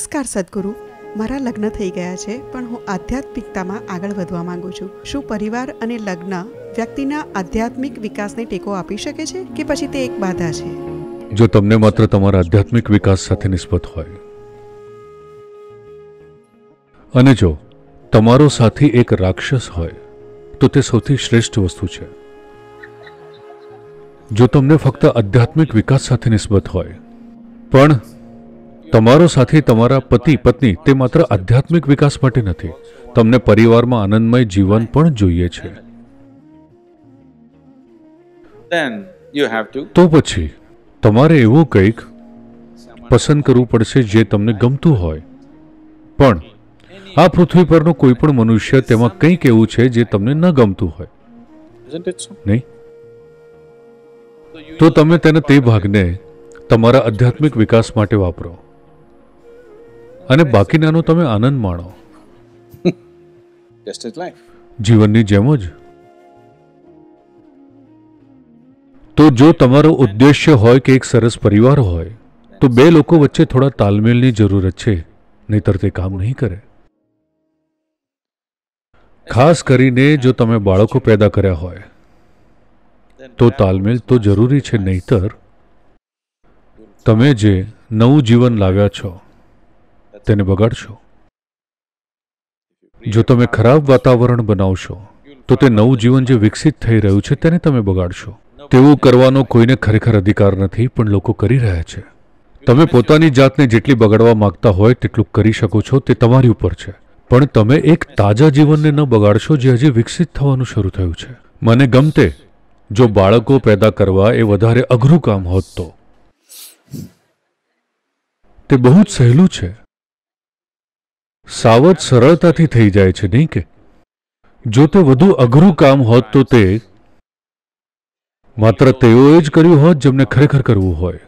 નમસ્કાર સદગુરુ મારા લગ્ન થઈ ગયા છે પણ હું આધ્યાત્મિકતામાં આગળ વધવા માંગુ છું શું પરિવાર અને લગ્ન વ્યક્તિના આધ્યાત્મિક વિકાસને ટેકો આપી શકે છે કે પછી તે એક બાધા છે જો તમને માત્ર તમારા આધ્યાત્મિક વિકાસ સાથે નિસ્બત હોય અને જો તમારો સાથી એક રાક્ષસ હોય તો તે સૌથી શ્રેષ્ઠ વસ્તુ છે જો તમને ફક્ત આધ્યાત્મિક વિકાસ સાથે નિસ્બત હોય પણ તમારો સાથી તમારા પતિ પત્ની તે માત્ર આધ્યાત્મિક વિકાસ માટે નથી તમને પરિવારમાં આનંદમય જીવન પણ જોઈએ છે તો પછી તમારે એવું કંઈક પસંદ કરવું પડશે જે તમને ગમતું હોય પણ આ પૃથ્વી પરનો કોઈ પણ મનુષ્ય તેમાં કંઈક એવું છે જે તમને ન ગમતું હોય નહીં તો તમે તેને તે ભાગને તમારા આધ્યાત્મિક વિકાસ માટે વાપરો અને બાકીનાનો તમે આનંદ માણો જીવનની જેમ જ તો જો તમારો ઉદ્દેશ્ય હોય કે એક સરસ પરિવાર હોય તો બે લોકો વચ્ચે થોડા તાલમેલની જરૂરત છે નહીતર તે કામ નહીં કરે ખાસ કરીને જો તમે બાળકો પેદા કર્યા હોય તો તાલમેલ તો જરૂરી છે નહીતર તમે જે નવું જીવન લાવ્યા છો તેને બગાડશો જો તમે ખરાબ વાતાવરણ બનાવશો તો તે નવું જીવન જે વિકસિત થઈ રહ્યું છે તેને તમે બગાડશો તેવું કરવાનો કોઈને ખરેખર અધિકાર નથી પણ લોકો કરી રહ્યા છે તમે પોતાની જાતને જેટલી બગાડવા માંગતા હોય તેટલું કરી શકો છો તે તમારી ઉપર છે પણ તમે એક તાજા જીવનને ન બગાડશો જે હજી વિકસિત થવાનું શરૂ થયું છે મને ગમતે જો બાળકો પેદા કરવા એ વધારે અઘરું કામ હોત તો તે બહુ જ સહેલું છે સાવધ સરળતાથી થઈ જાય છે નહીં કે જો તે વધુ અઘરું કામ હોત તો તે માત્ર તેઓએ જ કર્યું હોત જેમને ખરેખર કરવું હોય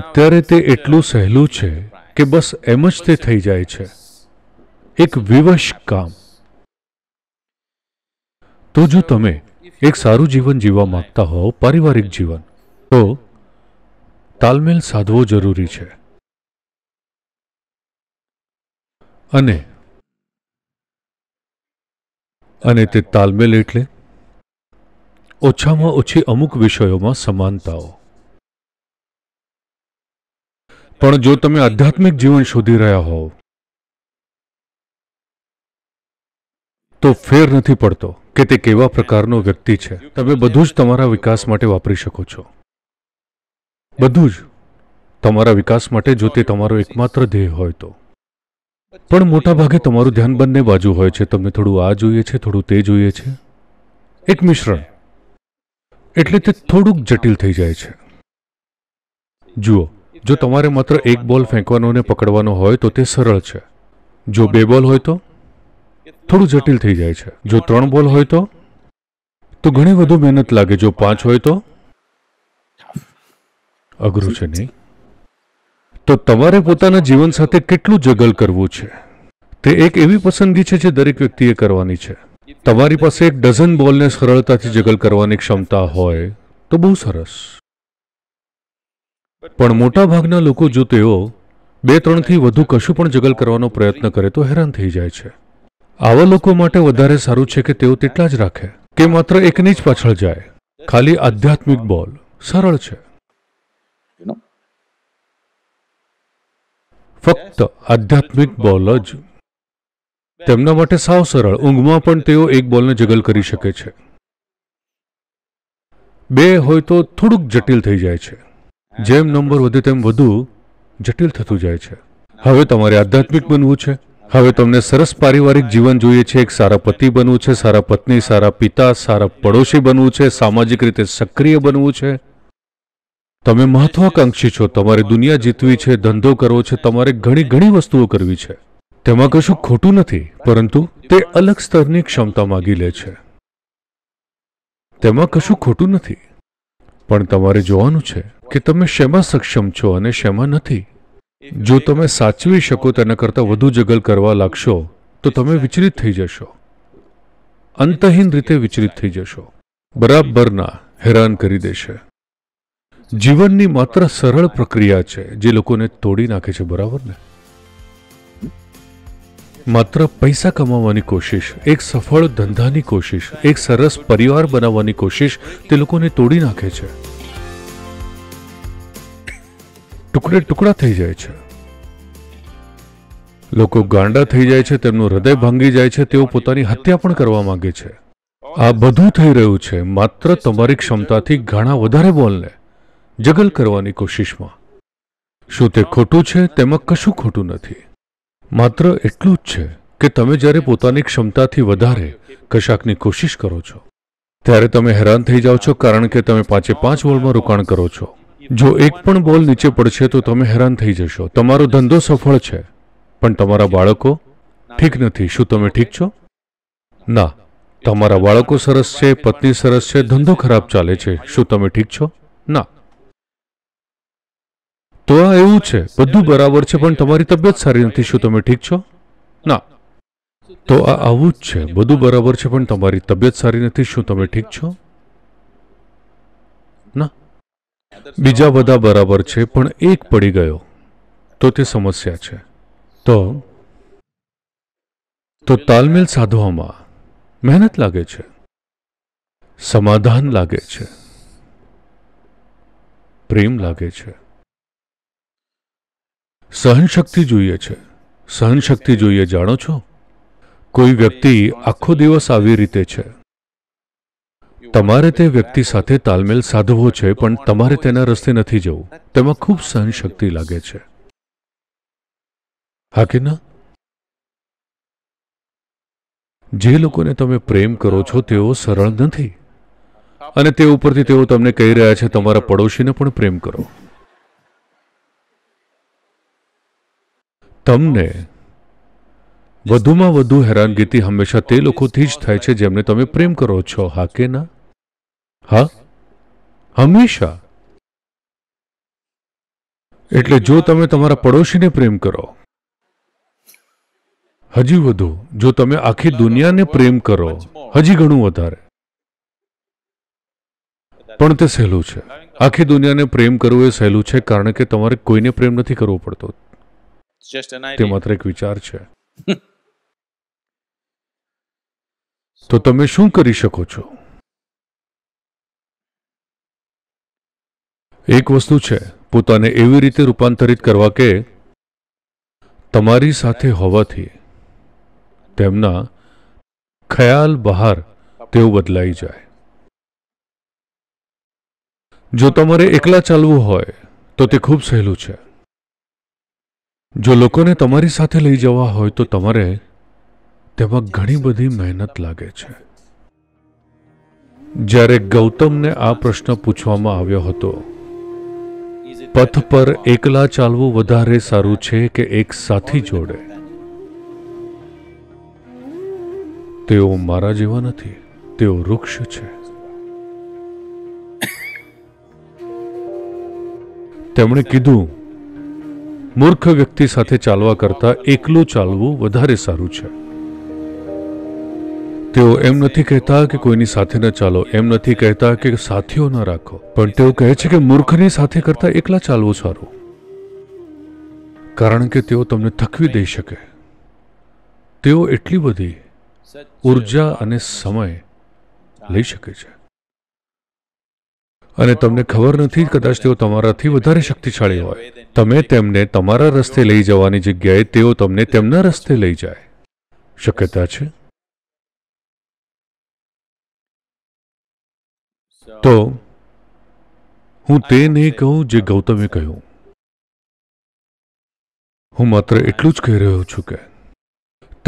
અત્યારે તે એટલું સહેલું છે કે બસ એમ જ તે થઈ જાય છે એક વિવશ કામ તો જો તમે એક સારું જીવન જીવવા માંગતા હો પારિવારિક જીવન તો તાલમેલ સાધવો જરૂરી છે અને અને તે તાલમેલ એટલે ઓછામાં ઓછી અમુક વિષયોમાં સમાનતાઓ પણ જો તમે આધ્યાત્મિક જીવન શોધી રહ્યા હોવ તો ફેર નથી પડતો કે તે કેવા પ્રકારનો વ્યક્તિ છે તમે બધું જ તમારા વિકાસ માટે વાપરી શકો છો બધું જ તમારા વિકાસ માટે જો તે તમારો એકમાત્ર ધ્યેય હોય તો પણ મોટાભાગે તમારું ધ્યાન બંને બાજુ હોય છે તમને થોડું આ જોઈએ છે થોડું તે જોઈએ છે એક મિશ્રણ એટલે તે થોડુંક જટિલ થઈ જાય છે જુઓ જો તમારે માત્ર એક બોલ ફેંકવાનો ને પકડવાનો હોય તો તે સરળ છે જો બે બોલ હોય તો થોડું જટિલ થઈ જાય છે જો ત્રણ બોલ હોય તો તો ઘણી વધુ મહેનત લાગે જો પાંચ હોય તો અઘરું છે નહીં તો તમારે પોતાના જીવન સાથે કેટલું જગલ કરવું છે તે એક એવી પસંદગી છે જે દરેક વ્યક્તિએ કરવાની છે તમારી પાસે એક ડઝન બોલને સરળતાથી જગલ કરવાની ક્ષમતા હોય તો બહુ સરસ પણ મોટાભાગના લોકો જો તેઓ બે ત્રણથી વધુ કશું પણ જગલ કરવાનો પ્રયત્ન કરે તો હેરાન થઈ જાય છે આવા લોકો માટે વધારે સારું છે કે તેઓ તેટલા જ રાખે કે માત્ર એકની જ પાછળ જાય ખાલી આધ્યાત્મિક બોલ સરળ છે ફક્ત આધ્યાત્મિક બોલ જ તેમના માટે સાવ સરળ ઊંઘમાં પણ તેઓ એક બોલને જગલ કરી શકે છે બે હોય તો થોડુંક જટિલ થઈ જાય છે જેમ નંબર વધે તેમ વધુ જટિલ થતું જાય છે હવે તમારે આધ્યાત્મિક બનવું છે હવે તમને સરસ પારિવારિક જીવન જોઈએ છે એક સારા પતિ બનવું છે સારા પત્ની સારા પિતા સારા પડોશી બનવું છે સામાજિક રીતે સક્રિય બનવું છે તમે મહત્વાકાંક્ષી છો તમારે દુનિયા જીતવી છે ધંધો કરવો છે તમારે ઘણી ઘણી વસ્તુઓ કરવી છે તેમાં કશું ખોટું નથી પરંતુ તે અલગ સ્તરની ક્ષમતા માગી લે છે તેમાં કશું ખોટું નથી પણ તમારે જોવાનું છે કે તમે શેમાં સક્ષમ છો અને શેમાં નથી જો તમે સાચવી શકો તેના કરતાં વધુ જગલ કરવા લાગશો તો તમે વિચરિત થઈ જશો અંતહીન રીતે વિચરિત થઈ જશો બરાબર ના હેરાન કરી દેશે જીવનની માત્ર સરળ પ્રક્રિયા છે જે લોકોને તોડી નાખે છે બરાબર ને માત્ર પૈસા કમાવાની કોશિશ એક સફળ ધંધાની કોશિશ એક સરસ પરિવાર બનાવવાની કોશિશ તે લોકોને તોડી નાખે છે ટુકડે ટુકડા થઈ જાય છે લોકો ગાંડા થઈ જાય છે તેમનું હૃદય ભાંગી જાય છે તેઓ પોતાની હત્યા પણ કરવા માંગે છે આ બધું થઈ રહ્યું છે માત્ર તમારી ક્ષમતાથી ઘણા વધારે બોલને જગલ કરવાની કોશિશમાં શું તે ખોટું છે તેમાં કશું ખોટું નથી માત્ર એટલું જ છે કે તમે જ્યારે પોતાની ક્ષમતાથી વધારે કશાકની કોશિશ કરો છો ત્યારે તમે હેરાન થઈ જાઓ છો કારણ કે તમે પાંચે પાંચ બોલમાં રોકાણ કરો છો જો એક પણ બોલ નીચે પડશે તો તમે હેરાન થઈ જશો તમારો ધંધો સફળ છે પણ તમારા બાળકો ઠીક નથી શું તમે ઠીક છો ના તમારા બાળકો સરસ છે પત્ની સરસ છે ધંધો ખરાબ ચાલે છે શું તમે ઠીક છો ના તો આ એવું છે બધું બરાબર છે પણ તમારી તબિયત સારી નથી શું તમે ઠીક છો ના તો આ આવું જ છે બધું બરાબર છે પણ તમારી તબિયત સારી નથી શું તમે ઠીક છો ના બીજા બધા બરાબર છે પણ એક પડી ગયો તો તે સમસ્યા છે તો તો તાલમેલ સાધવામાં મહેનત લાગે છે સમાધાન લાગે છે પ્રેમ લાગે છે સહનશક્તિ જોઈએ છે સહનશક્તિ જોઈએ જાણો છો કોઈ વ્યક્તિ આખો દિવસ આવી રીતે છે તમારે તે વ્યક્તિ સાથે તાલમેલ સાધવો છે પણ તમારે તેના રસ્તે નથી જવું તેમાં ખૂબ સહનશક્તિ લાગે છે હા કે જે લોકોને તમે પ્રેમ કરો છો તેઓ સરળ નથી અને તે ઉપરથી તેઓ તમને કહી રહ્યા છે તમારા પડોશીને પણ પ્રેમ કરો તમને વધુમાં વધુ હેરાનગીથી હંમેશા તે લોકોથી જ થાય છે જેમને તમે પ્રેમ કરો છો હા કે ના હા હંમેશા એટલે જો તમે તમારા પડોશીને પ્રેમ કરો હજી વધુ જો તમે આખી દુનિયાને પ્રેમ કરો હજી ઘણું વધારે પણ તે સહેલું છે આખી દુનિયાને પ્રેમ કરવું એ સહેલું છે કારણ કે તમારે કોઈને પ્રેમ નથી કરવો પડતો just એક વિચાર છે તો તમે શું કરી શકો છો એક વસ્તુ છે પોતાને એવી રીતે રૂપાંતરિત કરવા કે તમારી સાથે હોવાથી તેમના ખ્યાલ બહાર તેઓ બદલાઈ જાય જો તમારે એકલા ચાલવું હોય તો તે ખૂબ સહેલું છે જો લોકોને તમારી સાથે લઈ જવા હોય તો તમારે તેમાં ઘણી બધી મહેનત લાગે છે જ્યારે ગૌતમને આ પ્રશ્ન પૂછવામાં આવ્યો હતો પથ પર એકલા ચાલવું વધારે સારું છે કે એક સાથી જોડે તેઓ મારા જેવા નથી તેઓ વૃક્ષ છે તેમણે કીધું મૂર્ખ વ્યક્તિ સાથે ચાલવા કરતા એકલું ચાલવું વધારે સારું છે તેઓ એમ નથી કહેતા કે કોઈની સાથે ન ચાલો એમ નથી કહેતા કે સાથીઓ ન રાખો પણ તેઓ કહે છે કે મૂર્ખની સાથે કરતા એકલા ચાલવું સારું કારણ કે તેઓ તમને થકવી દઈ શકે તેઓ એટલી બધી ઉર્જા અને સમય લઈ શકે છે અને તમને ખબર નથી કદાચ તેઓ તમારાથી વધારે શક્તિશાળી હોય તમે તેમને તમારા રસ્તે લઈ જવાની જગ્યાએ તેઓ તમને તેમના રસ્તે લઈ જાય શક્યતા છે તો હું તે નહીં કહું જે ગૌતમે કહ્યું હું માત્ર એટલું જ કહી રહ્યો છું કે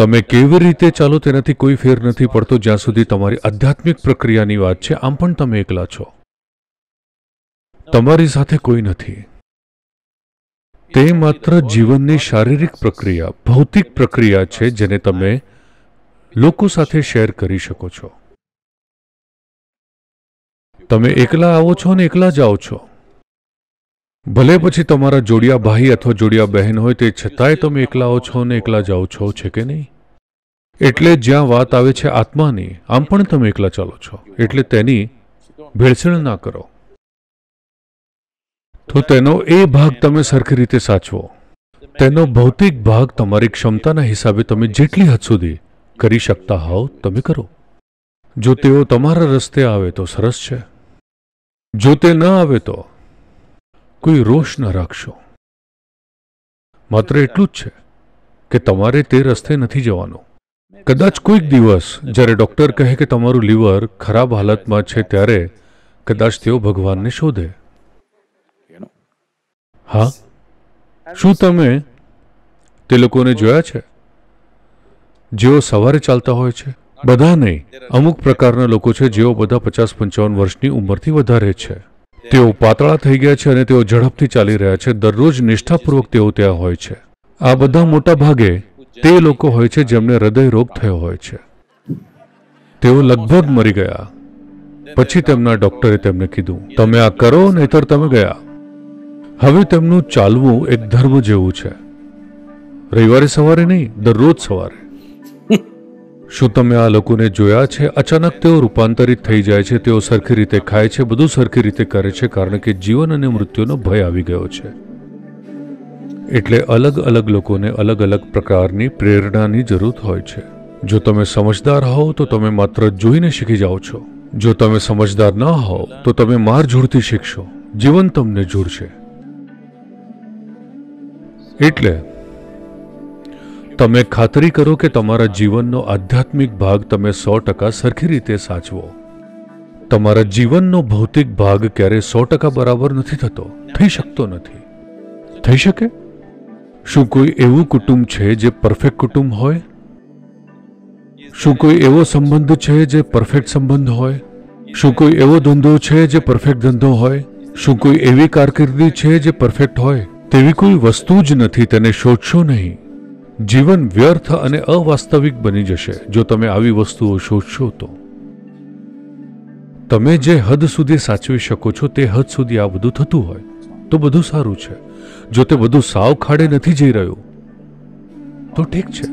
તમે કેવી રીતે ચાલો તેનાથી કોઈ ફેર નથી પડતો જ્યાં સુધી તમારી આધ્યાત્મિક પ્રક્રિયાની વાત છે આમ પણ તમે એકલા છો તમારી સાથે કોઈ નથી તે માત્ર જીવનની શારીરિક પ્રક્રિયા ભૌતિક પ્રક્રિયા છે જેને તમે લોકો સાથે શેર કરી શકો છો તમે એકલા આવો છો ને એકલા જાઓ છો ભલે પછી તમારા જોડિયા ભાઈ અથવા જોડિયા બહેન હોય તે છતાંય તમે એકલા આવો છો ને એકલા જાઓ છો છે કે નહીં એટલે જ્યાં વાત આવે છે આત્માની આમ પણ તમે એકલા ચાલો છો એટલે તેની ભેળસેળ ના કરો તો તેનો એ ભાગ તમે સરખી રીતે સાચવો તેનો ભૌતિક ભાગ તમારી ક્ષમતાના હિસાબે તમે જેટલી હદ સુધી કરી શકતા હોવ તમે કરો જો તેઓ તમારા રસ્તે આવે તો સરસ છે જો તે ન આવે તો કોઈ રોષ ન રાખશો માત્ર એટલું જ છે કે તમારે તે રસ્તે નથી જવાનું કદાચ કોઈક દિવસ જ્યારે ડૉક્ટર કહે કે તમારું લીવર ખરાબ હાલતમાં છે ત્યારે કદાચ તેઓ ભગવાનને શોધે હા શું તમે તે લોકોને જોયા છે જેઓ સવારે ચાલતા હોય છે બધા નહીં અમુક પ્રકારના લોકો છે જેઓ બધા પચાસ પંચાવન વર્ષની ઉંમરથી વધારે છે તેઓ પાતળા થઈ ગયા છે અને તેઓ ઝડપથી ચાલી રહ્યા છે દરરોજ નિષ્ઠાપૂર્વક તેઓ ત્યાં હોય છે આ બધા મોટા ભાગે તે લોકો હોય છે જેમને હૃદય રોગ થયો હોય છે તેઓ લગભગ મરી ગયા પછી તેમના ડોક્ટરે તેમને કીધું તમે આ કરો નહીતર તમે ગયા હવે તેમનું ચાલવું એક ધર્મ જેવું છે રવિવારે સવારે નહીં દરરોજ સવારે શું તમે આ લોકોને જોયા છે અચાનક તેઓ રૂપાંતરિત થઈ જાય છે તેઓ સરખી રીતે ખાય છે બધું સરખી રીતે કરે છે કારણ કે જીવન અને મૃત્યુનો ભય આવી ગયો છે એટલે અલગ અલગ લોકોને અલગ અલગ પ્રકારની પ્રેરણાની જરૂર હોય છે જો તમે સમજદાર હો તો તમે માત્ર જોઈને શીખી જાઓ છો જો તમે સમજદાર ન હો તો તમે માર જોડથી શીખશો જીવન તમને જોડશે એટલે તમે ખાતરી કરો કે તમારા જીવનનો આધ્યાત્મિક ભાગ તમે સો ટકા સરખી રીતે સાચવો તમારા જીવનનો ભૌતિક ભાગ ક્યારેય સો ટકા બરાબર નથી થતો થઈ શકતો નથી થઈ શકે શું કોઈ એવું કુટુંબ છે જે પરફેક્ટ કુટુંબ હોય શું કોઈ એવો સંબંધ છે જે પરફેક્ટ સંબંધ હોય શું કોઈ એવો ધંધો છે જે પરફેક્ટ ધંધો હોય શું કોઈ એવી કારકિર્દી છે જે પરફેક્ટ હોય તેવી કોઈ વસ્તુ જ નથી તેને શોધશો નહીં જીવન વ્યર્થ અને અવાસ્તવિક બની જશે જો તમે આવી વસ્તુઓ શોધશો તો તમે જે હદ સુધી સાચવી શકો છો તે હદ સુધી આ બધું થતું હોય તો બધું સારું છે જો તે બધું સાવ ખાડે નથી જઈ રહ્યું તો ઠીક છે